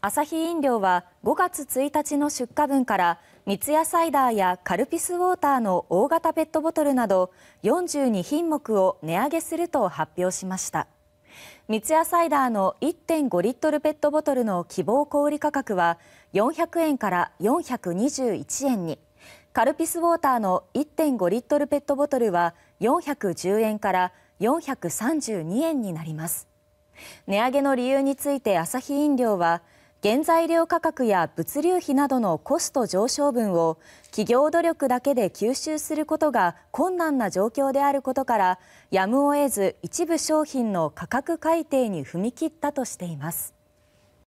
アサヒ飲料は5月1日の出荷分から三ツ矢サイダーやカルピスウォーターの大型ペットボトルなど42品目を値上げすると発表しました三ツ矢サイダーの1.5リットルペットボトルの希望小売価格は400円から421円にカルピスウォーターの1.5リットルペットボトルは410円から432円になります値上げの理由についてアサヒ飲料は原材料価格や物流費などのコスト上昇分を企業努力だけで吸収することが困難な状況であることからやむを得ず一部商品の価格改定に踏み切ったとしています。